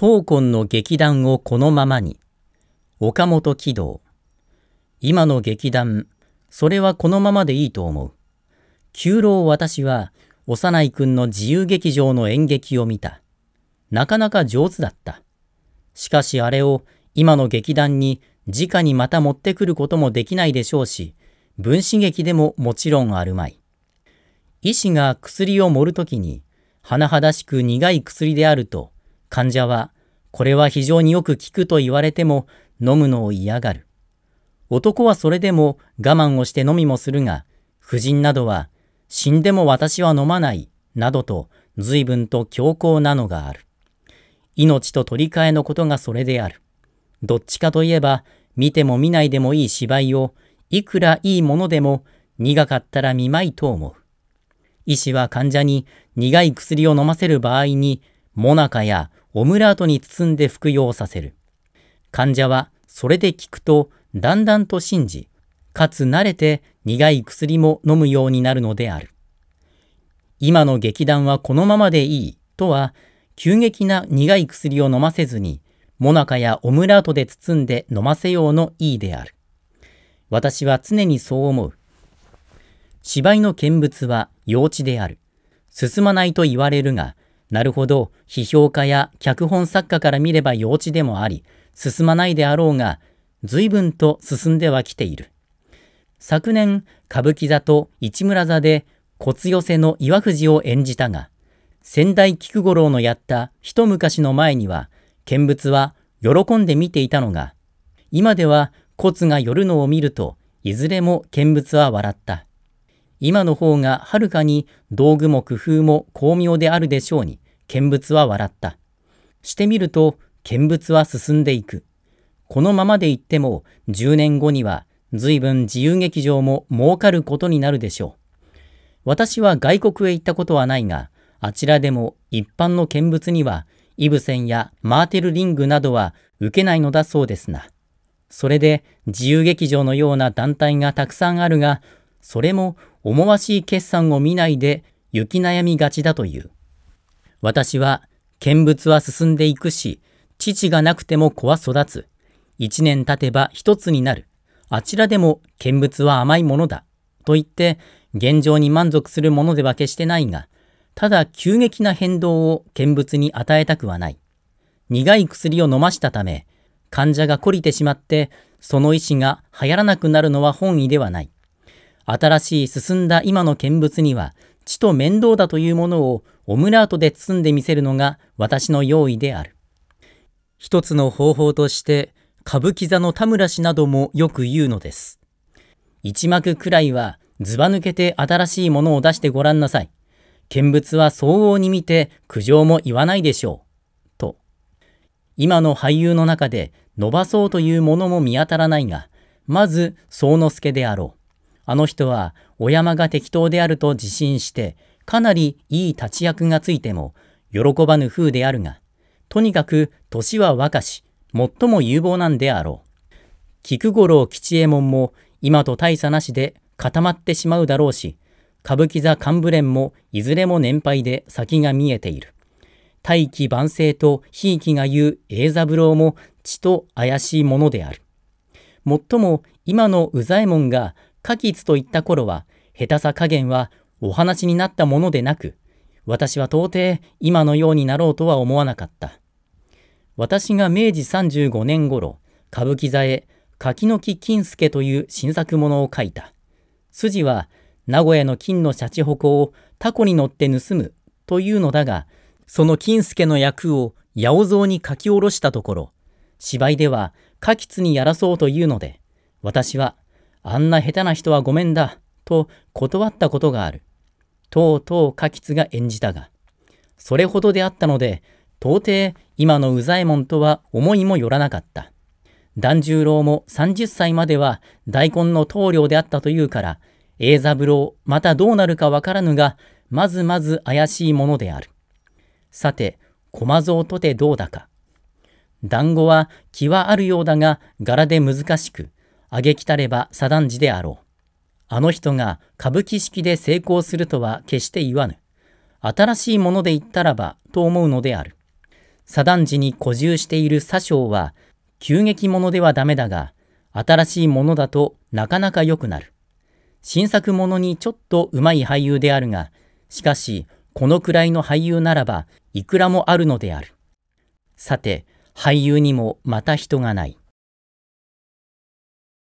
闘魂の劇団をこのままに。岡本喜道。今の劇団、それはこのままでいいと思う。九郎私は、幼い君の自由劇場の演劇を見た。なかなか上手だった。しかしあれを今の劇団に直にまた持ってくることもできないでしょうし、分子劇でももちろんあるまい。医師が薬を盛るときに、甚だしく苦い薬であると、患者は、これは非常によく効くと言われても飲むのを嫌がる。男はそれでも我慢をして飲みもするが、夫人などは、死んでも私は飲まない、などと随分と強硬なのがある。命と取り替えのことがそれである。どっちかといえば、見ても見ないでもいい芝居を、いくらいいものでも苦かったら見まいと思う。医師は患者に苦い薬を飲ませる場合に、もなかやオムラートに包んで服用させる。患者はそれで効くとだんだんと信じ、かつ慣れて苦い薬も飲むようになるのである。今の劇団はこのままでいいとは、急激な苦い薬を飲ませずに、もなかやオムラートで包んで飲ませようのいいである。私は常にそう思う。芝居の見物は幼稚である。進まないと言われるが、なるほど、批評家や脚本作家から見れば幼稚でもあり、進まないであろうが、随分と進んではきている。昨年、歌舞伎座と市村座で、骨寄せの岩藤を演じたが、先代菊五郎のやった一昔の前には、見物は喜んで見ていたのが、今では骨が寄るのを見ると、いずれも見物は笑った。今の方がはるかに道具も工夫も巧妙であるでしょうに、見物は笑った。してみると、見物は進んでいく。このままでいっても、10年後には、随分自由劇場も儲かることになるでしょう。私は外国へ行ったことはないが、あちらでも一般の見物には、イブセンやマーテルリングなどは受けないのだそうですな。それで自由劇場のような団体がたくさんあるが、それも思わしい決算を見ないで行き悩みがちだという。私は、見物は進んでいくし、父がなくても子は育つ。一年経てば一つになる。あちらでも見物は甘いものだ。と言って、現状に満足するものでは決してないが、ただ急激な変動を見物に与えたくはない。苦い薬を飲ましたため、患者が懲りてしまって、その医師が流行らなくなるのは本意ではない。新しい進んだ今の見物には、地と面倒だというものをオムラートで包んでみせるのが私の用意である。一つの方法として、歌舞伎座の田村氏などもよく言うのです。一幕くらいは、ずば抜けて新しいものを出してごらんなさい。見物は相応に見て苦情も言わないでしょう。と。今の俳優の中で伸ばそうというものも見当たらないが、まず、宗之助であろう。あの人はお山が適当であると自信して、かなりいい立役がついても、喜ばぬ風であるが、とにかく年は若し、最も有望なんであろう。菊五郎吉右衛門も今と大差なしで固まってしまうだろうし、歌舞伎座幹部連もいずれも年配で先が見えている。大器晩成と悲喜が言う栄三郎も血と怪しいものである。もっとも今の右左衛門がカキと言った頃は、下手さ加減はお話になったものでなく、私は到底今のようになろうとは思わなかった。私が明治35年頃、歌舞伎座へ柿の木金助という新作ものを書いた。筋は名古屋の金のシャチホコをタコに乗って盗むというのだが、その金助の役を八百蔵に書き下ろしたところ、芝居では柿津にやらそうというので、私はあんな下手な人はごめんだ、と断ったことがある。とうとう嘉吉が演じたが、それほどであったので、到底今の右左衛門とは思いもよらなかった。團十郎も30歳までは大根の棟梁であったというから、栄三郎、またどうなるかわからぬが、まずまず怪しいものである。さて、駒蔵とてどうだか。団子は気はあるようだが、柄で難しく、あげきたれば左ンジであろう。あの人が歌舞伎式で成功するとは決して言わぬ。新しいもので言ったらばと思うのである。左ンジに固住している左将は、急激者ではダメだが、新しいものだとなかなか良くなる。新作ものにちょっとうまい俳優であるが、しかし、このくらいの俳優ならば、いくらもあるのである。さて、俳優にもまた人がない。